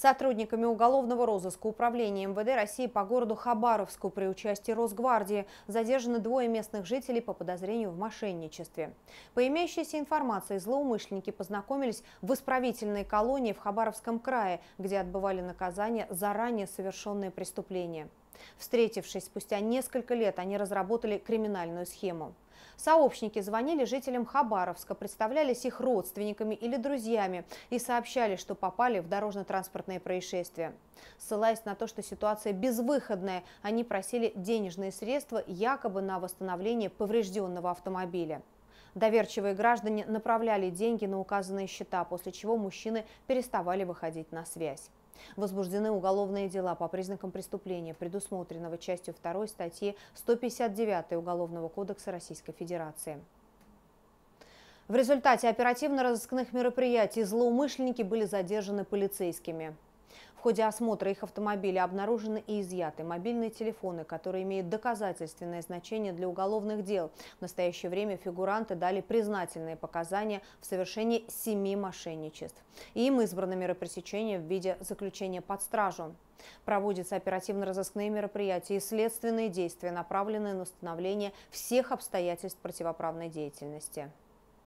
сотрудниками уголовного розыска Управления МВД России по городу Хабаровску при участии Росгвардии задержаны двое местных жителей по подозрению в мошенничестве. По имеющейся информации, злоумышленники познакомились в исправительной колонии в Хабаровском крае, где отбывали наказание за ранее совершенные преступления. Встретившись спустя несколько лет, они разработали криминальную схему. Сообщники звонили жителям Хабаровска, представлялись их родственниками или друзьями и сообщали, что попали в дорожно-транспортное происшествие. Ссылаясь на то, что ситуация безвыходная, они просили денежные средства якобы на восстановление поврежденного автомобиля. Доверчивые граждане направляли деньги на указанные счета, после чего мужчины переставали выходить на связь. Возбуждены уголовные дела по признакам преступления, предусмотренного частью 2 статьи 159 Уголовного кодекса Российской Федерации. В результате оперативно-розыскных мероприятий злоумышленники были задержаны полицейскими. В ходе осмотра их автомобиля обнаружены и изъяты мобильные телефоны, которые имеют доказательственное значение для уголовных дел. В настоящее время фигуранты дали признательные показания в совершении семи мошенничеств. И им избрано меры пресечения в виде заключения под стражу. Проводятся оперативно-розыскные мероприятия и следственные действия, направленные на установление всех обстоятельств противоправной деятельности.